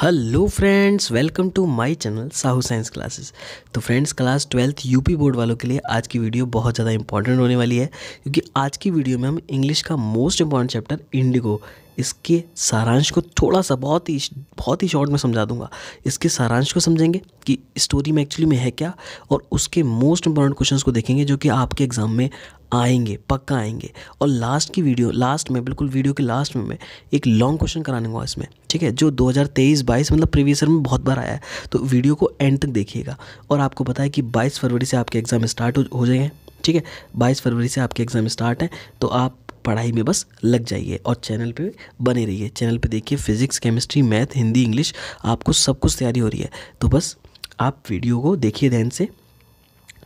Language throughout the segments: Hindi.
hello friends welcome to my channel Sahu science classes तो friends class twelfth UP board वालों के लिए आज की वीडियो बहुत ज़्यादा इंपॉर्टेंट होने वाली है क्योंकि आज की वीडियो में हम इंग्लिश का मोस्ट इंपॉर्टेंट चैप्टर इंडिगो इसके सारांश को थोड़ा सा बहुत ही बहुत ही शॉर्ट में समझा दूंगा इसके सारांश को समझेंगे कि स्टोरी में एक्चुअली में है क्या और उसके मोस्ट इंपॉर्टेंट क्वेश्चन को देखेंगे जो कि आपके एग्ज़ाम में आएंगे पक्का आएंगे और लास्ट की वीडियो लास्ट में बिल्कुल वीडियो के लास्ट में मैं एक लॉन्ग क्वेश्चन कराने हुआ इसमें ठीक है जो 2023-22 मतलब प्रीवियस ईयर में बहुत बार आया है तो वीडियो को एंड तक देखिएगा और आपको पता है कि 22 फरवरी से आपके एग्ज़ाम स्टार्ट हो जाएंगे ठीक है 22 फरवरी से आपके एग्ज़ाम स्टार्ट हैं तो आप पढ़ाई में बस लग जाइए और चैनल पे बने रहिए चैनल पे देखिए physics chemistry math Hindi English आपको सब कुछ तैयारी हो रही है तो बस आप वीडियो को देखिए ध्यान से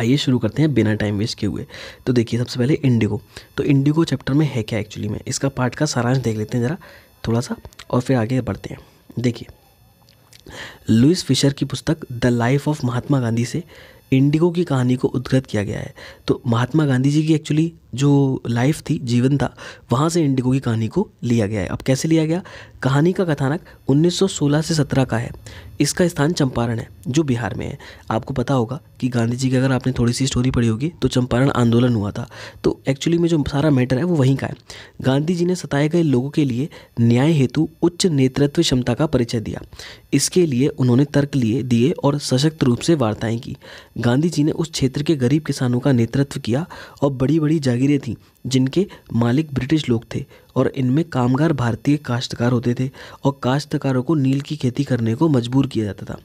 आइए शुरू करते हैं बिना टाइम वेस्ट किए हुए तो देखिए सबसे पहले इंडिगो तो इंडिगो चैप्टर में है क्या एक्चुअली में इसका पार्ट का सारांश देख लेते हैं ज़रा थोड़ा सा और फिर आगे बढ़ते हैं देखिए लुइस फिशर की पुस्तक the life of Mahatma Gandhi से इंडिगो की कहानी को उद्घृत किया गया है तो महात्मा गांधी जी की एक्चुअली जो लाइफ थी जीवन था वहाँ से इंडिगो की कहानी को लिया गया है अब कैसे लिया गया कहानी का कथानक 1916 से 17 का है इसका स्थान चंपारण है जो बिहार में है आपको पता होगा कि गांधी जी की अगर आपने थोड़ी सी स्टोरी पढ़ी होगी तो चंपारण आंदोलन हुआ था तो एक्चुअली में जो सारा मैटर है वो वहीं का है गांधी जी ने सताए गए लोगों के लिए न्याय हेतु उच्च नेतृत्व क्षमता का परिचय दिया इसके लिए उन्होंने तर्क लिए दिए और सशक्त रूप से वार्ताएं की गांधी जी ने उस क्षेत्र के गरीब किसानों का नेतृत्व किया और बड़ी बड़ी जगह जागीरें थीं जिनके मालिक ब्रिटिश लोग थे और इनमें कामगार भारतीय काश्तकार होते थे और काश्तकारों को नील की खेती करने को मजबूर किया जाता था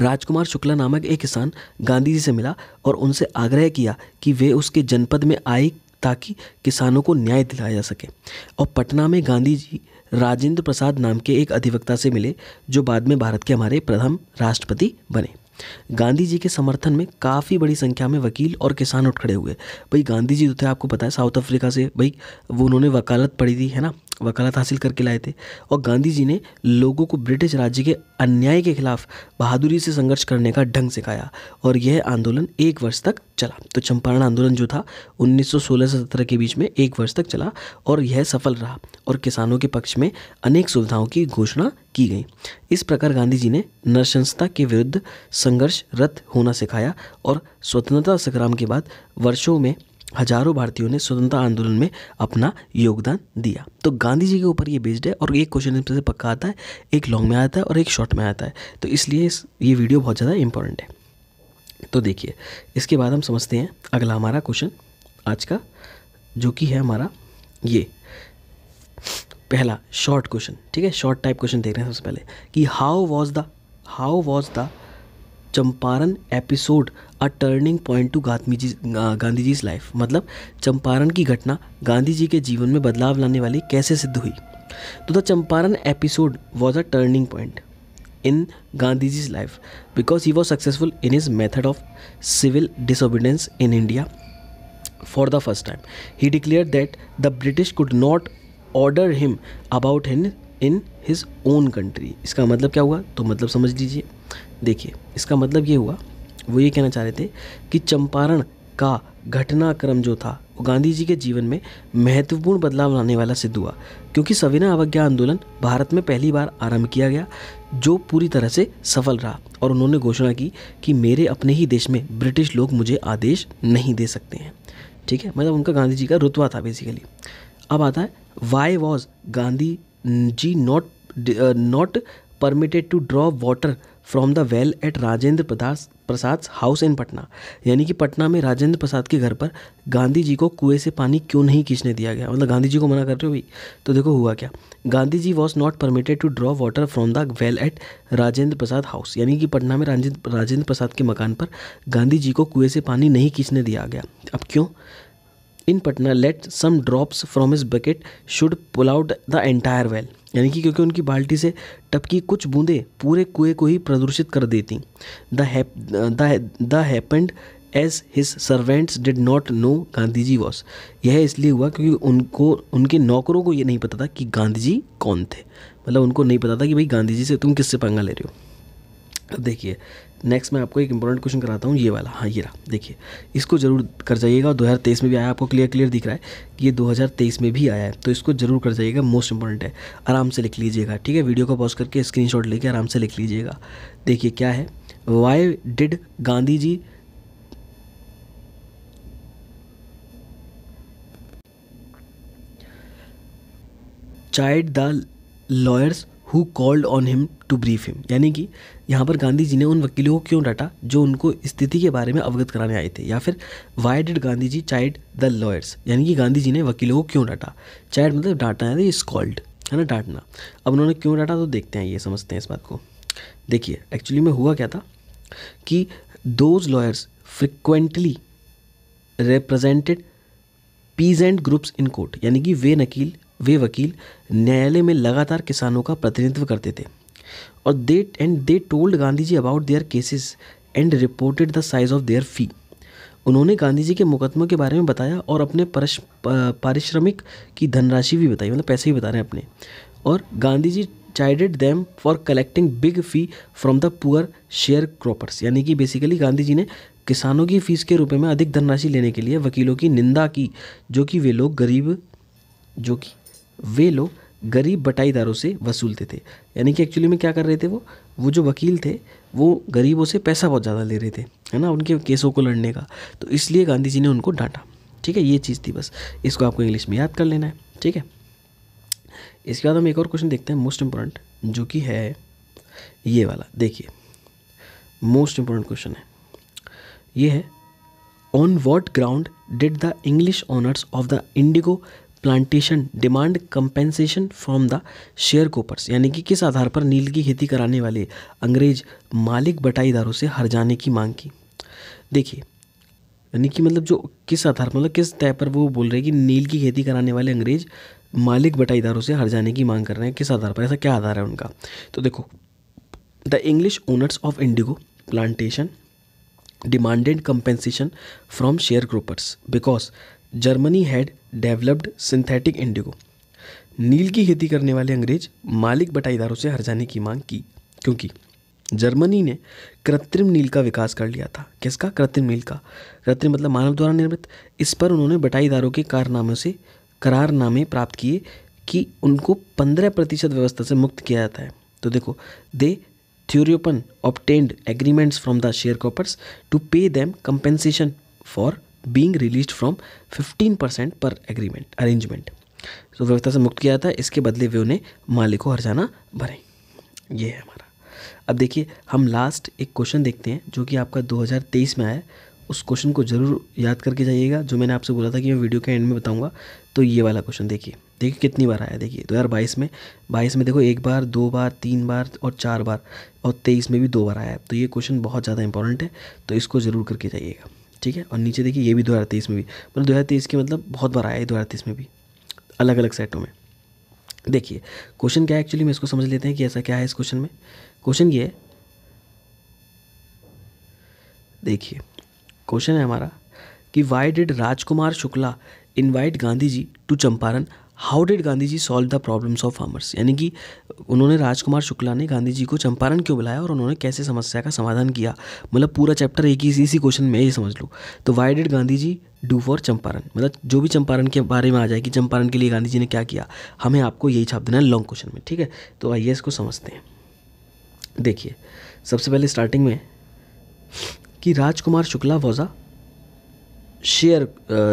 राजकुमार शुक्ला नामक एक किसान गांधी जी से मिला और उनसे आग्रह किया कि वे उसके जनपद में आए ताकि किसानों को न्याय दिलाया जा सके और पटना में गांधी जी राजेंद्र प्रसाद नाम के एक अधिवक्ता से मिले जो बाद में भारत के हमारे प्रथम राष्ट्रपति बने गांधी जी के समर्थन में काफ़ी बड़ी संख्या में वकील और किसान उठ खड़े हुए भाई गांधी जी जो तो थे आपको पता है साउथ अफ्रीका से भाई वो उन्होंने वकालत पढ़ी थी है ना वकालत हासिल करके लाए थे और गांधी जी ने लोगों को ब्रिटिश राज्य के अन्याय के खिलाफ बहादुरी से संघर्ष करने का ढंग सिखाया और यह आंदोलन एक वर्ष तक चला तो चंपारण आंदोलन जो था 1916 से 17 के बीच में एक वर्ष तक चला और यह सफल रहा और किसानों के पक्ष में अनेक सुविधाओं की घोषणा की गई इस प्रकार गांधी जी ने नरसंस्था के विरुद्ध संघर्षरत होना सिखाया और स्वतंत्रता संग्राम के बाद वर्षों में हजारों भारतीयों ने स्वतंत्रता आंदोलन में अपना योगदान दिया तो गांधी जी के ऊपर ये बेस्ड है और एक क्वेश्चन से पक्का आता है एक लॉन्ग में आता है और एक शॉर्ट में आता है तो इसलिए इस ये वीडियो बहुत ज़्यादा इंपॉर्टेंट है तो देखिए इसके बाद हम समझते हैं अगला हमारा क्वेश्चन आज का जो कि है हमारा ये पहला शॉर्ट क्वेश्चन ठीक है शॉर्ट टाइप क्वेश्चन देख रहे हैं सबसे पहले कि how was the how was the Champaran episode a turning point to Gandhi ji Gandhi ji's life मतलब चंपारण की घटना गांधी जी के जीवन में बदलाव लाने वाली कैसे सिद्ध हुई तो the Champaran episode was a turning point in Gandhi ji's life because he was successful in his method of civil disobedience in India for the first time he declared that the British could not order him about him in his own country इसका मतलब क्या हुआ तो मतलब समझ लीजिए देखिए इसका मतलब ये हुआ वो ये कहना चाह रहे थे कि चंपारण का घटनाक्रम जो था वो गांधी जी के जीवन में महत्वपूर्ण बदलाव लाने वाला सिद्ध हुआ क्योंकि सविनय अवज्ञा आंदोलन भारत में पहली बार आरंभ किया गया जो पूरी तरह से सफल रहा और उन्होंने घोषणा की कि मेरे अपने ही देश में ब्रिटिश लोग मुझे आदेश नहीं दे सकते हैं ठीक है मतलब उनका गांधी जी का रुतवा था बेसिकली अब आता है why was Gandhi ji not not permitted to draw water from the well at Rajendra Prasad Prasad house in Patna यानी कि पटना में राजेंद्र प्रसाद के घर पर गांधी जी को कुएं से पानी क्यों नहीं खींचने दिया गया मतलब गांधी जी को मना कर रहे हो भाई तो देखो हुआ क्या Gandhi ji was not permitted to draw water from the well at Rajendra Prasad house यानी कि पटना में राजेंद्र राजेंद्र प्रसाद के मकान पर गांधी जी को कुएं से पानी नहीं खींचने दिया गया अब क्यों in Patna let some drops from his bucket should pull out the entire well यानी कि क्योंकि उनकी बाल्टी से टपकी कुछ बूंदें पूरे कुएं को ही प्रदूषित कर देती the happened as his servants did not know Gandhi ji was यह इसलिए हुआ क्योंकि उनको उनके नौकरों को ये नहीं पता था कि गांधी जी कौन थे मतलब उनको नहीं पता था कि भाई गांधी जी से तुम किससे पंगा ले रहे हो देखिए नेक्स्ट मैं आपको एक इंपॉर्टेंट क्वेश्चन कराता हूँ ये वाला हाँ ये रहा देखिए इसको जरूर कर जाइएगा और 2023 में भी आया आपको क्लियर क्लियर दिख रहा है कि ये 2023 में भी आया है तो इसको जरूर कर जाइएगा मोस्ट इंपॉर्टेंट है आराम से लिख लीजिएगा ठीक है वीडियो को पॉज करके स्क्रीन लेके आराम से लिख लीजिएगा देखिए क्या है why did Gandhi ji chide the lawyers who called on him to brief him यानी कि यहाँ पर गांधी जी ने उन वकीलों को क्यों डांटा जो उनको स्थिति के बारे में अवगत कराने आए थे या फिर why did Gandhi ji chide the lawyers यानी कि गांधी जी ने वकीलों को क्यों डांटा चाइड मतलब डांटा है इस कॉल्ड है ना डांटना अब उन्होंने क्यों डांटा तो देखते हैं ये समझते हैं इस बात को देखिए एक्चुअली में हुआ क्या था कि those lawyers frequently represented peasant groups in court यानी कि वे नकील वे वकील न्यायालय में लगातार किसानों का प्रतिनिधित्व करते थे और they and they told Gandhi ji about their cases and reported the size of their fee उन्होंने गांधी जी के मुकदमों के बारे में बताया और अपने पारिश्रमिक की धनराशि भी बताई मतलब पैसे भी बता रहे हैं अपने और Gandhi ji chided them for collecting big fee from the poor sharecroppers यानी कि बेसिकली गांधी जी ने किसानों की फीस के रूप में अधिक धनराशि लेने के लिए वकीलों की निंदा की जो कि वे लोग गरीब जो कि वे लोग गरीब बटाईदारों से वसूलते थे यानी कि एक्चुअली में क्या कर रहे थे वो वो जो वकील थे वो गरीबों से पैसा बहुत ज़्यादा ले रहे थे है ना उनके केसों को लड़ने का तो इसलिए गांधी जी ने उनको डांटा ठीक है ये चीज़ थी बस इसको आपको इंग्लिश में याद कर लेना है ठीक है इसके बाद हम एक और क्वेश्चन देखते हैं मोस्ट इम्पोर्टेंट जो कि है ये वाला देखिए मोस्ट इम्पोर्टेंट क्वेश्चन है ये है on what ground did the English owners of the indigo plantation demand compensation from the sharecroppers यानी कि किस आधार पर नील की खेती कराने वाले अंग्रेज मालिक बटाईदारों से हर जाने की मांग की देखिए यानी कि मतलब जो किस आधार मतलब किस तय पर वो बोल रहे हैं कि नील की खेती कराने वाले अंग्रेज मालिक बटाईदारों से हर जाने की मांग कर रहे हैं किस आधार पर ऐसा क्या आधार है उनका तो देखो the English owners of indigo plantation demanded compensation from sharecroppers because Germany had developed synthetic indigo नील की खेती करने वाले अंग्रेज मालिक बटाईदारों से हर्जाने की मांग की क्योंकि जर्मनी ने कृत्रिम नील का विकास कर लिया था किसका कृत्रिम नील का कृत्रिम मतलब मानव द्वारा निर्मित इस पर उन्होंने बटाईदारों के कारनामों से करारनामे प्राप्त किए कि उनको पंद्रह प्रतिशत व्यवस्था से मुक्त किया जाता है तो देखो they therefore obtained agreements from the sharecroppers to pay them compensation for being released from fifteen percent पर एग्रीमेंट अरेंजमेंट तो व्यवस्था से मुक्त किया था इसके बदले वे उन्हें मालिक को हर्जाना भरें ये है हमारा अब देखिए हम लास्ट एक क्वेश्चन देखते हैं जो कि आपका 2023 में आया उस क्वेश्चन को ज़रूर याद करके जाइएगा जो मैंने आपसे बोला था कि मैं वीडियो के एंड में बताऊंगा तो ये वाला क्वेश्चन देखिए देखिए कितनी बार आया देखिए दो हज़ार बाईस में बाईस में देखो एक बार दो बार तीन बार और चार बार और तेईस में भी दो बार आया तो ये क्वेश्चन बहुत ज़्यादा इंपॉर्टेंट है तो इसको ज़रूर करके जाइएगा ठीक है और नीचे देखिए ये भी दो हज़ार तेईस में भी मतलब दो हज़ार तेईस के मतलब बहुत बार आया है दो हज़ार तेईस में भी अलग अलग सेटों में देखिए क्वेश्चन क्या है एक्चुअली मैं इसको समझ लेते हैं कि ऐसा क्या है इस क्वेश्चन में क्वेश्चन ये है देखिए क्वेश्चन है हमारा कि why did Rajkumar Shukla invite Gandhi ji to Champaran how did Gandhi ji solve the problems of farmers यानी कि उन्होंने राजकुमार शुक्ला ने गांधी जी को चंपारण क्यों बुलाया और उन्होंने कैसे समस्या का समाधान किया मतलब पूरा चैप्टर एक ही इसी क्वेश्चन में ये समझ लो तो why did Gandhi ji do for Champaran मतलब जो भी चंपारण के बारे में आ जाए कि चंपारण के लिए गांधी जी ने क्या किया हमें आपको यही छाप देना है लॉन्ग क्वेश्चन में ठीक है तो आइए इसको समझते हैं देखिए सबसे पहले स्टार्टिंग में कि Rajkumar Shukla was a share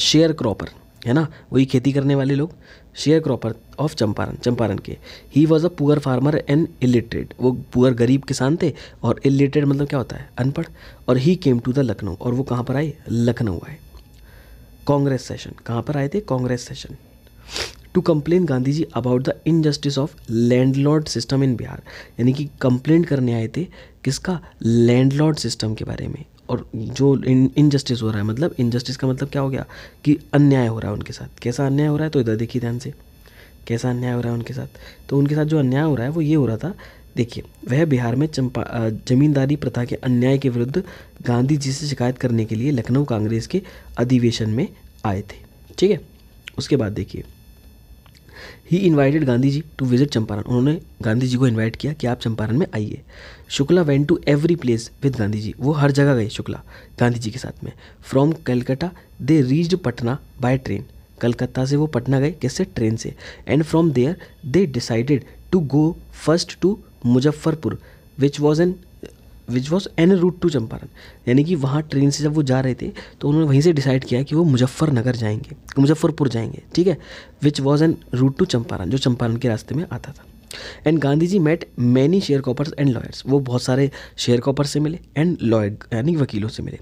sharecropper है ना वही खेती करने वाले लोग sharecropper of Champaran Champaran के ही was a poor farmer and illiterate वो पुअर गरीब किसान थे और इलिटरेट मतलब क्या होता है अनपढ़ और he came to the Lucknow और वो कहाँ पर आए लखनऊ आए कांग्रेस सेशन कहाँ पर आए थे Congress session to complain Gandhi ji about the injustice of landlord system in Bihar यानी कि कंप्लेंट करने आए थे किसका लैंडलॉर्ड सिस्टम के बारे में और जो इन इनजस्टिस हो रहा है मतलब इनजस्टिस का मतलब क्या हो गया कि अन्याय हो रहा है उनके साथ कैसा अन्याय हो रहा है तो इधर देखिए ध्यान से कैसा अन्याय हो रहा है उनके साथ तो उनके साथ जो अन्याय हो रहा है वो ये हो रहा था देखिए वह बिहार में चंपा जमींदारी प्रथा के अन्याय के विरुद्ध गांधी जी से शिकायत करने के लिए लखनऊ कांग्रेस के अधिवेशन में आए थे ठीक है उसके बाद देखिए he invited Gandhi ji to visit Champaran उन्होंने गांधी जी को इन्वाइट किया कि आप चंपारण में आइए Shukla went to every place with Gandhi ji वो हर जगह गए शुक्ला गांधी जी के साथ में from Calcutta they reach Patna by train Calcutta से वो पटना गए कैसे ट्रेन से and from there they decided to go first to Muzaffarpur which was en which was en route to Champaran यानी कि वहाँ ट्रेन से जब वो जा रहे थे तो उन्होंने वहीं से डिसाइड किया कि वो मुजफ्फरनगर जाएंगे मुजफ्फरपुर जाएंगे ठीक है which was en route to Champaran जो चंपारण के रास्ते में आता था and Gandhi ji met many sharecroppers and lawyers वो बहुत सारे शेयर कॉपर से मिले एंड लॉयर यानी वकीलों से मिले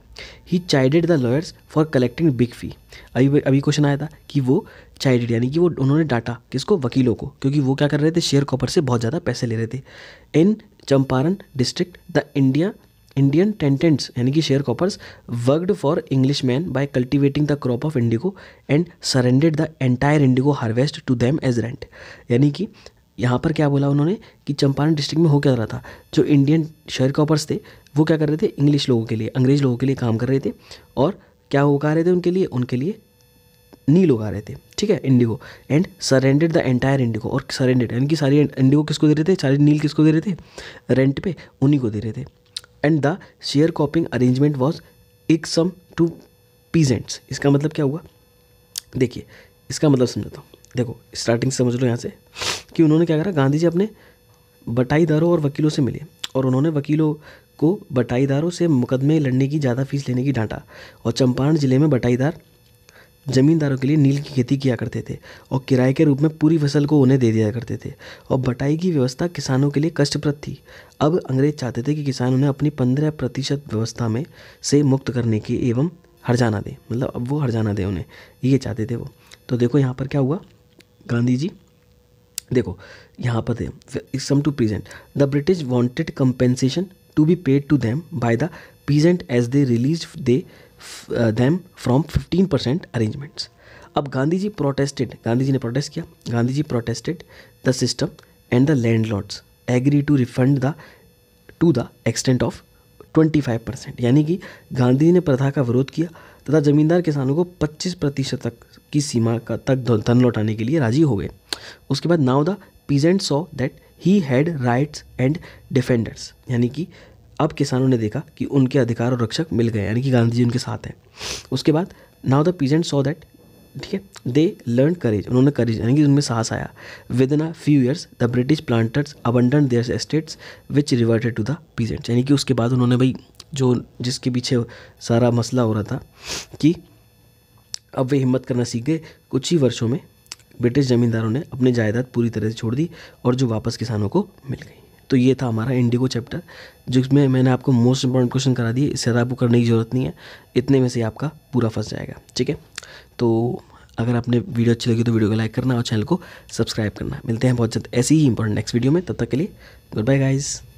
he chided the lawyers for collecting big fee अभी अभी क्वेश्चन आया था कि वो चाइडेड यानी कि वो उन्होंने डाटा किसको वकीलों को क्योंकि वो क्या कर रहे थे शेयर कॉपर से बहुत ज़्यादा पैसे ले रहे थे in Champaran district the India Indian tenants यानी कि sharecroppers worked for English man by cultivating the crop of indigo and surrendered the entire indigo harvest to them as rent यानी कि यहाँ पर क्या बोला उन्होंने कि चंपारण डिस्ट्रिक्ट में हो क्या रहा था जो इंडियन शेयर कॉपर्स थे वो क्या कर रहे थे इंग्लिश लोगों के लिए अंग्रेज लोगों के लिए काम कर रहे थे और क्या वो कर रहे थे उनके लिए उनके लिए नी लोग आ रहे थे ठीक है indigo and surrendered the entire indigo और सरेंडेड यानी कि सारी इंडिगो किसको दे रहे थे सारी नील किसको दे रहे थे रेंट पे उन्हीं को दे रहे थे and the sharecropping arrangement was एक सम टू पीजेंट्स इसका मतलब क्या हुआ देखिए इसका मतलब समझाता हूँ देखो स्टार्टिंग समझ लो यहाँ से कि उन्होंने क्या करा गांधी जी अपने बटाईदारों और वकीलों से मिले और उन्होंने वकीलों को बटाईदारों से मुकदमे लड़ने की ज़्यादा फीस लेने की डांटा और चंपारण जिले में बटाईदार ज़मींदारों के लिए नील की खेती किया करते थे और किराए के रूप में पूरी फसल को उन्हें दे दिया करते थे और बटाई की व्यवस्था किसानों के लिए कष्टप्रद थी अब अंग्रेज चाहते थे कि किसान उन्हें अपनी पंद्रह प्रतिशत व्यवस्था में से मुक्त करने की एवं हरजाना दें मतलब अब वो हरजाना दें उन्हें ये चाहते थे वो तो देखो यहाँ पर क्या हुआ गांधी जी देखो यहाँ पर the sum to present the British wanted compensation to be paid to them by the peasant as they release they them from fifteen percent arrangements अब गांधी जी प्रोटेस्टेड गांधी जी ने प्रोटेस्ट किया Gandhi ji protested the system and the landlords agree to refund the to the extent of 25 percent यानी कि गांधी जी ने प्रथा का विरोध किया तथा जमींदार किसानों को 25 प्रतिशत तक की सीमा का तक धन लौटाने के लिए राजी हो गए उसके बाद now the peasant saw that he had rights and defenders यानी कि अब किसानों ने देखा कि उनके अधिकार और रक्षक मिल गए यानी कि गांधी जी उनके साथ हैं उसके बाद now the peasant so that ठीक है दे लर्न करेज उन्होंने करेज यानी कि उनमें साहस आया within a few years the British planters abandon their estates which reverted to the peasants यानी कि उसके बाद उन्होंने भाई जो जिसके पीछे सारा मसला हो रहा था कि अब वे हिम्मत करना सीख गए कुछ ही वर्षों में ब्रिटिश जमींदारों ने अपनी जायदाद पूरी तरह से छोड़ दी और जो वापस किसानों को मिल गई तो ये था हमारा इंडिगो चैप्टर जिसमें मैंने आपको मोस्ट इंपॉर्टेंट क्वेश्चन करा दिए इससे आपको करने की ज़रूरत नहीं है इतने में से आपका पूरा फंस जाएगा ठीक है तो अगर आपने वीडियो अच्छी लगी तो वीडियो को लाइक करना और चैनल को सब्सक्राइब करना मिलते हैं बहुत जल्द ऐसी ही इंपॉर्टेंट नेक्स्ट वीडियो में तब तक के लिए गुड बाय गाइज़